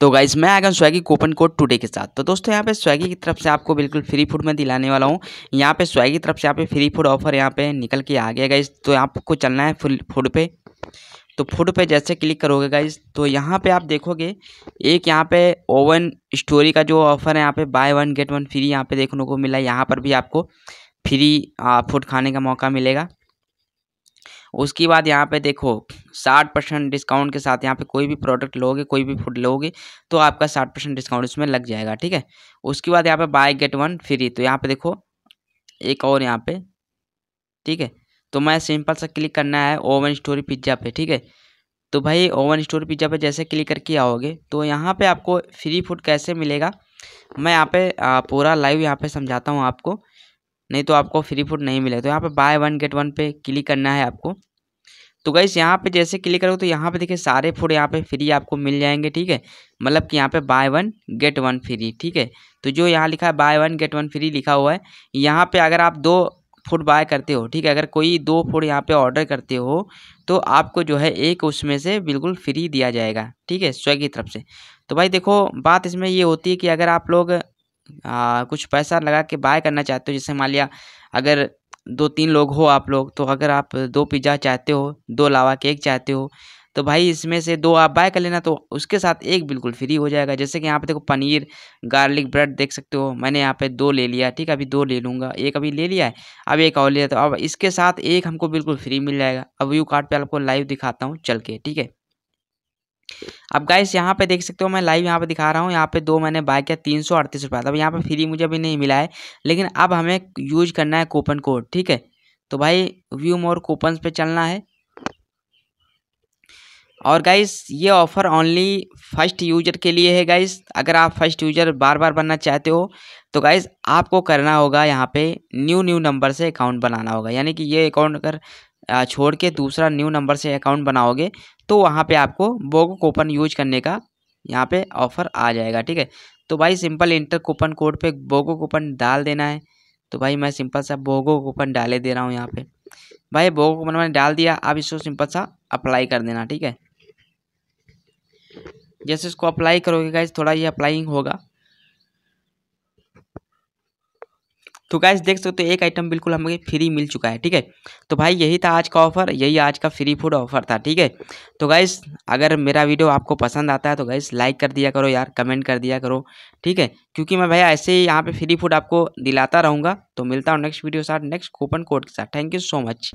तो गाइज मैं आ गया स्वेगी कूपन कोड टुडे के साथ तो दोस्तों यहाँ पे स्वैगी की तरफ से आपको बिल्कुल फ्री फूड मैं दिलाने वाला हूँ यहाँ पे स्वैगी की तरफ से यहाँ पे फ्री फूड ऑफर यहाँ पे निकल के आ गया गाइज तो आपको चलना है फुल फूड पे तो फूड पे जैसे क्लिक करोगे गाइज तो यहाँ पे आप देखोगे एक यहाँ पे ओवन स्टोरी का जो ऑफर है यहाँ पे buy one get one free यहाँ पे देखने को मिला यहाँ पर भी आपको फ्री फूड खाने का मौका मिलेगा उसके बाद यहाँ पे देखो साठ परसेंट डिस्काउंट के साथ यहाँ पे कोई भी प्रोडक्ट लोगे कोई भी फूड लोगे तो आपका साठ परसेंट डिस्काउंट उसमें लग जाएगा ठीक है उसके बाद यहाँ पे बाय गेट वन फ्री तो यहाँ पे देखो एक और यहाँ पे ठीक है तो मैं सिंपल सा क्लिक करना है ओवन स्टोरी पिज्ज़ा पे ठीक है तो भाई ओवन स्टोर पिज्ज़ा पे जैसे क्लिक करके आओगे तो यहाँ पे आपको फ्री फूड कैसे मिलेगा मैं यहाँ पे पूरा लाइव यहाँ पे समझाता हूँ आपको नहीं तो आपको फ्री फूड नहीं मिलेगा तो यहाँ पर बाय वन गेट वन पे क्लिक करना है आपको तो गई यहाँ पे जैसे क्लिक करोगे तो यहाँ पे देखिए सारे फूड यहाँ पे फ्री आपको मिल जाएंगे ठीक है मतलब कि यहाँ पे buy one get one free ठीक है तो जो यहाँ लिखा है buy one get one free लिखा हुआ है यहाँ पे अगर आप दो फूड बाय करते हो ठीक है अगर कोई दो फूड यहाँ पे ऑर्डर करते हो तो आपको जो है एक उसमें से बिल्कुल फ्री दिया जाएगा ठीक है स्वयं की तरफ से तो भाई देखो बात इसमें ये होती है कि अगर आप लोग आ, कुछ पैसा लगा के बाय करना चाहते हो जैसे मान लिया अगर दो तीन लोग हो आप लोग तो अगर आप दो पिज़्ज़ा चाहते हो दो लावा केक चाहते हो तो भाई इसमें से दो आप बाय कर लेना तो उसके साथ एक बिल्कुल फ्री हो जाएगा जैसे कि यहाँ पे देखो पनीर गार्लिक ब्रेड देख सकते हो मैंने यहाँ पे दो ले लिया ठीक है अभी दो ले लूँगा एक अभी ले लिया है अब एक और लिया तो अब इसके साथ एक हमको बिल्कुल फ्री मिल जाएगा अब व्यू कार्ड पर आपको लाइव दिखाता हूँ चल के ठीक है अब गाइस यहाँ पे देख सकते हो मैं लाइव यहाँ पे दिखा रहा हूँ यहाँ पे दो मैंने बाय किया तीन सौ अड़तीस रुपया अब यहाँ पे फ्री मुझे अभी नहीं मिला है लेकिन अब हमें यूज करना है कूपन कोड ठीक है तो भाई व्यू मोर कूपन पे चलना है और गाइस ये ऑफ़र ओनली फर्स्ट यूजर के लिए है गाइस अगर आप फर्स्ट यूजर बार बार बनना चाहते हो तो गाइस आपको करना होगा यहाँ पे न्यू न्यू नंबर से अकाउंट बनाना होगा यानी कि ये अकाउंट अगर छोड़ के दूसरा न्यू नंबर से अकाउंट बनाओगे तो वहाँ पे आपको बोगो कूपन यूज करने का यहाँ पे ऑफर आ जाएगा ठीक है तो भाई सिंपल इंटर कूपन कोड पे बोगो कूपन डाल देना है तो भाई मैं सिंपल सा बोगो कूपन डाले दे रहा हूँ यहाँ पे भाई बोगो कूपन मैंने डाल दिया आप इसको सिंपल सा अप्लाई कर देना ठीक है जैसे इसको अप्लाई करोगे गाइज थोड़ा ये अप्लाइंग होगा तो गैस देख सकते हो एक आइटम बिल्कुल हमें फ्री मिल चुका है ठीक है तो भाई यही था आज का ऑफर यही आज का फ्री फूड ऑफर था ठीक है तो गैस अगर मेरा वीडियो आपको पसंद आता है तो गैस लाइक कर दिया करो यार कमेंट कर दिया करो ठीक है क्योंकि मैं भाई ऐसे ही यहाँ पर फ्री फूड आपको दिलाता रहूँगा तो मिलता हूँ नेक्स्ट वीडियो के साथ नेक्स्ट कूपन कोड के साथ थैंक यू सो मच